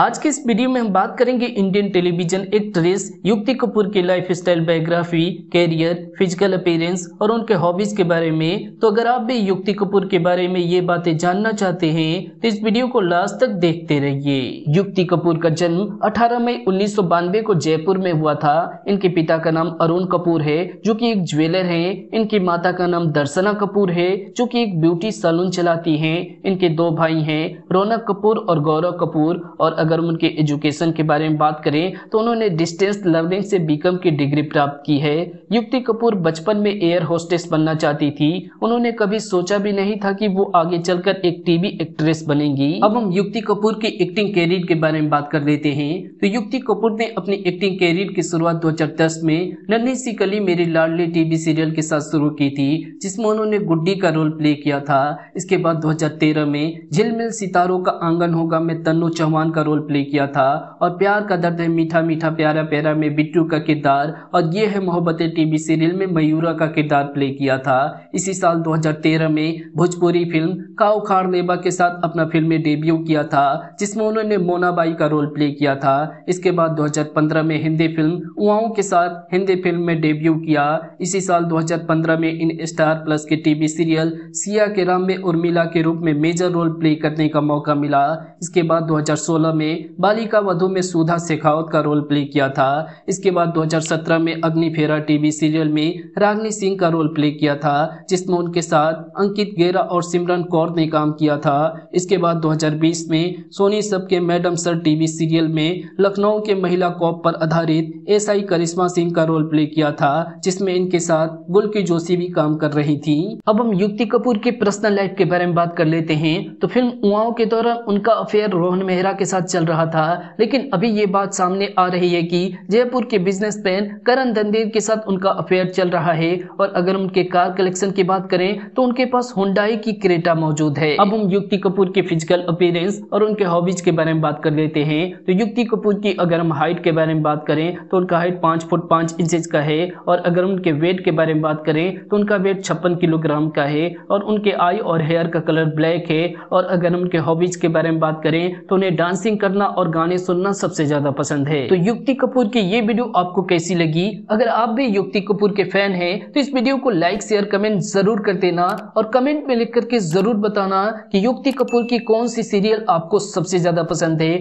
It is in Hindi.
आज के इस वीडियो में हम बात करेंगे Indian television actress Yukti Kapoor की life style biography career physical appearance और उनके हॉबीज के बारे में तो अगर आप भी युक्ति कपूर के बारे में ये बातें जानना चाहते हैं तो इस वीडियो को लास्ट तक देखते रहिए युक्ति कपूर का जन्म 18 मई उन्नीस को जयपुर में हुआ था इनके पिता का नाम अरुण कपूर है जो की एक ज्वेलर है इनकी माता का नाम दर्शना कपूर है जो की एक ब्यूटी सैलून चलाती है इनके दो भाई है रौनक कपूर और गौरव कपूर और अगर उनके एजुकेशन के बारे में बात करें तो उन्होंने डिस्टेंस लर्निंग से बीकॉम की डिग्री प्राप्त की है युक्ति कपूर बचपन में एयर होस्टेस बनना चाहती थी उन्होंने कभी सोचा भी नहीं था कि वो आगे चलकर एक टीवी एक्ट्रेस बनेंगी अब हम युक्ति कपूर की एक्टिंग कैरियर के बारे में बात कर लेते हैं तो युक्ति कपूर ने अपनी एक्टिंग कैरियर की शुरुआत 2010 में नन्ही सी कली मेरी लाडली टीवी सीरियल के साथ शुरू की थी जिसमें उन्होंने गुड्डी का रोल प्ले किया था इसके बाद 2013 में झिलमिल सितारों का आंगन होगा में तन्नू चौहान का रोल रोल प्ले किया था और प्यार का दर्द है मीठा मीठा प्यारा प्यारा में बिट्टू का किरदार और ये है मोहब्बतें टीवी सीरियल में मयूरा का किरदार प्ले किया था इसी साल 2013 में भोजपुरी फिल्म काउ खाड़ लेबा के साथ अपना फिल्म में डेब्यू किया था जिसमें उन्होंने मोनाबाई का रोल प्ले किया था इसके बाद 2015 में हिंदी फिल्म उआओं के साथ हिंदी फिल्म में डेब्यू किया इसी साल 2015 में इन स्टार प्लस के टीवी सीरियल सिया के राम में उर्मिला के रूप में मेजर रोल प्ले करने का मौका मिला इसके बाद 2016 में में बालिका वधु में सुधा शेखावत का रोल प्ले किया था इसके बाद 2017 में अग्निफेरा टीवी सीरियल में रागनी सिंह का रोल प्ले किया था जिसमें उनके साथ अंकित गेरा और सिमरन कौर ने काम किया था इसके बाद 2020 में सोनी सब के मैडम सर टीवी सीरियल में लखनऊ के महिला कॉप पर आधारित एस करिश्मा सिंह का रोल प्ले किया था जिसमें इनके साथ गुलकी जोशी भी काम कर रही थी अब हम युक्ति कपूर के पर्सनल लाइफ के बारे में बात कर लेते हैं तो फिल्म उ के दौरान उनका अफेयर रोहन मेहरा के साथ चल रहा था लेकिन अभी ये बात सामने आ रही है कि जयपुर के बिजनेसमैन करण दंदेर के साथ उनका अफेयर चल रहा है और अगर उनके कार कलेक्शन की बात करें तो उनके पास हुडाई की क्रेटा मौजूद है अब हम युक्ति कपूर के फिजिकल अपियरेंस और उनके हॉबीज के बारे में बात कर लेते हैं तो युक्ति कपूर की अगर हम हाइट के बारे में बात करें तो उनका हाइट पांच फुट पांच इंच का है और अगर उनके वेट के बारे में बात करें तो उनका वेट छप्पन किलोग्राम का है और उनके आई और हेयर का कलर ब्लैक है और अगर उनके हॉबीज के बारे में बात करें तो उन्हें डांसिंग करना और गाने सुनना सबसे ज्यादा पसंद है तो युक्ति कपूर की ये वीडियो आपको कैसी लगी अगर आप भी युक्ति कपूर के फैन है तो इस वीडियो को लाइक शेयर कमेंट जरूर कर देना और कमेंट में लिख करके जरूर बताना की युक्ति कपूर की कौन सी सीरियल आपको सबसे ज्यादा पसंद है